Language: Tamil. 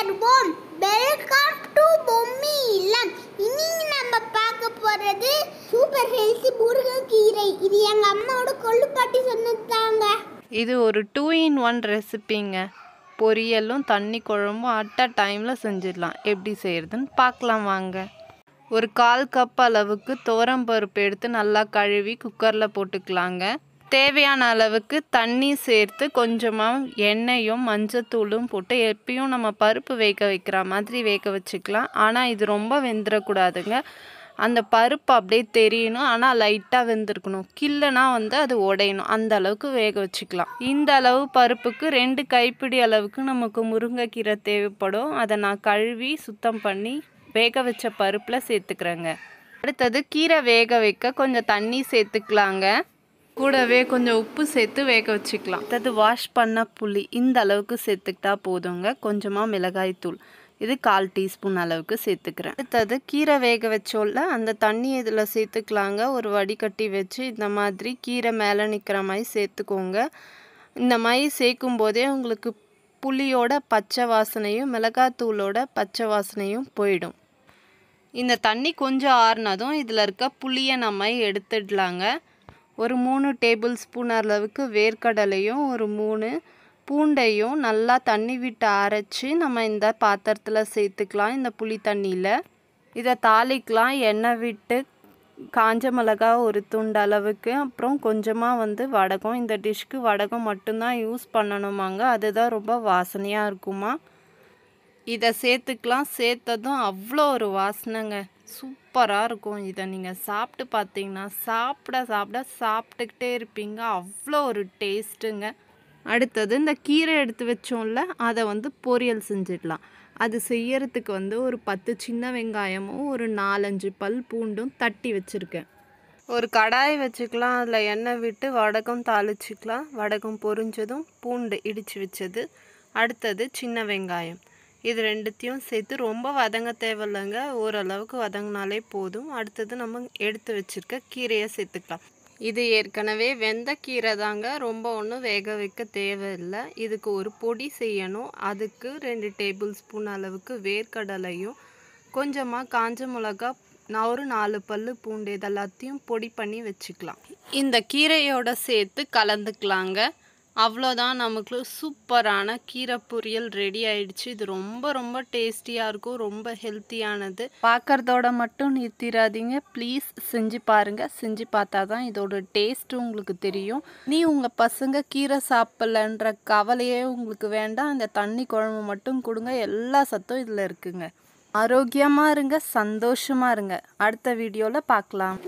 தருவோம் வெல்கம் டு பொம்மி இல்லம் இன்னைக்கு நம்ம பார்க்க போறது சூப்பர் ஹெல்த்தி கீரை இது எங்க அம்மாவோட பாட்டி சொன்னதாங்க இது ஒரு டூ இன் ஒன் ரெசிபிங்க பொரியலும் தண்ணி குழம்பும் அட்ட டைமில் செஞ்சிடலாம் எப்படி செய்கிறதுன்னு பார்க்கலாம் வாங்க ஒரு கால் கப் அளவுக்கு பருப்பு எடுத்து நல்லா கழுவி குக்கரில் போட்டுக்கலாங்க தேவையான அளவுக்கு தண்ணி சேர்த்து கொஞ்சமாக எண்ணெயும் மஞ்சத்தூளும் போட்டு எப்பயும் நம்ம பருப்பு வேக வைக்கிற மாதிரி வேக வச்சுக்கலாம் ஆனால் இது ரொம்ப வெந்துடக்கூடாதுங்க அந்த பருப்பு அப்படியே தெரியணும் ஆனால் லைட்டாக வெந்திருக்கணும் கில்லனா வந்து அது உடையணும் அந்த அளவுக்கு வேக வச்சுக்கலாம் இந்த அளவு பருப்புக்கு ரெண்டு கைப்பிடி அளவுக்கு நமக்கு முருங்கைக்கீரை தேவைப்படும் அதை நான் கழுவி சுத்தம் பண்ணி வேக வச்ச பருப்பில் சேர்த்துக்கிறேங்க அடுத்தது கீரை வேக வைக்க கொஞ்சம் தண்ணி சேர்த்துக்கலாங்க கூடவே கொஞ்சம் உப்பு சேர்த்து வேக வச்சுக்கலாம் அதாவது வாஷ் பண்ண புளி இந்த அளவுக்கு சேர்த்துக்கிட்டா போதுங்க கொஞ்சமாக மிளகாய் தூள் இது கால் டீஸ்பூன் அளவுக்கு சேர்த்துக்கிறேன் அடுத்தது கீரை வேக வச்சோல்ல அந்த தண்ணி இதில் சேர்த்துக்கலாங்க ஒரு வடிகட்டி வச்சு இந்த மாதிரி கீரை மேலே நிற்கிற மாதிரி சேர்த்துக்கோங்க இந்த மாதிரி சேர்க்கும் போதே உங்களுக்கு புளியோட பச்சை வாசனையும் மிளகாய் தூளோட பச்சை வாசனையும் போயிடும் இந்த தண்ணி கொஞ்சம் ஆறுனதும் இதில் இருக்க புளியை நம்ம எடுத்துடலாங்க ஒரு மூணு டேபிள் ஸ்பூன் அளவுக்கு வேர்க்கடலையும் ஒரு மூணு பூண்டையும் நல்லா தண்ணி விட்டு அரைச்சி நம்ம இந்த பாத்திரத்தில் சேர்த்துக்கலாம் இந்த புளி தண்ணியில் இதை தாளிக்கலாம் எண்ணெய் விட்டு காஞ்ச மிளகா ஒரு துண்டு அளவுக்கு அப்புறம் கொஞ்சமாக வந்து வடகம் இந்த டிஷ்க்கு வடகம் மட்டும்தான் யூஸ் பண்ணணுமாங்க அதுதான் ரொம்ப வாசனையாக இருக்குமா இதை சேர்த்துக்கலாம் சேர்த்ததும் அவ்வளோ ஒரு வாசனைங்க சூப்பராக இருக்கும் இதை நீங்கள் சாப்பிட்டு பார்த்தீங்கன்னா சாப்பிட சாப்பிட சாப்பிட்டுக்கிட்டே இருப்பீங்க அவ்வளோ ஒரு டேஸ்ட்டுங்க அடுத்தது இந்த கீரை எடுத்து வச்சோம்ல அதை வந்து பொரியல் செஞ்சிடலாம் அது செய்யறதுக்கு வந்து ஒரு பத்து சின்ன வெங்காயமும் ஒரு நாலஞ்சு பல் பூண்டும் தட்டி வச்சுருக்கேன் ஒரு கடாய் வச்சுக்கலாம் அதில் எண்ணெய் விட்டு வடகம் தாளிச்சிக்கலாம் வடகம் பொரிஞ்சதும் பூண்டு இடித்து வச்சது அடுத்தது சின்ன வெங்காயம் இது ரெண்டுத்தையும் சேர்த்து ரொம்ப வதங்க தேவையில்லைங்க ஓரளவுக்கு வதங்கினாலே போதும் அடுத்தது நம்ம எடுத்து வச்சுருக்க கீரையை சேர்த்துக்கலாம் இது ஏற்கனவே வெந்த கீரை தாங்க ரொம்ப ஒன்றும் வேக வைக்க தேவையில்லை இதுக்கு ஒரு பொடி செய்யணும் அதுக்கு ரெண்டு டேபிள் ஸ்பூன் அளவுக்கு வேர்க்கடலையும் கொஞ்சமாக காஞ்ச மிளகா நான் ஒரு நாலு பல் பூண்டு இதெல்லாத்தையும் பொடி பண்ணி வச்சுக்கலாம் இந்த கீரையோட சேர்த்து கலந்துக்கலாங்க அவ்வளோதான் நமக்கு சூப்பரான கீரை பொரியல் ரெடி ஆயிடுச்சு இது ரொம்ப ரொம்ப டேஸ்டியாக இருக்கும் ரொம்ப ஹெல்த்தியானது பார்க்குறதோட மட்டும் நிறுத்திடாதீங்க ப்ளீஸ் செஞ்சு பாருங்கள் செஞ்சு பார்த்தா தான் இதோட டேஸ்ட்டு உங்களுக்கு தெரியும் நீ உங்கள் பசங்க கீரை சாப்பிட்லன்ற கவலையே உங்களுக்கு வேண்டாம் அந்த தண்ணி குழம்பு மட்டும் கொடுங்க எல்லா சத்தும் இதில் இருக்குங்க ஆரோக்கியமாக இருங்க சந்தோஷமாக இருங்க அடுத்த வீடியோவில் பார்க்கலாம்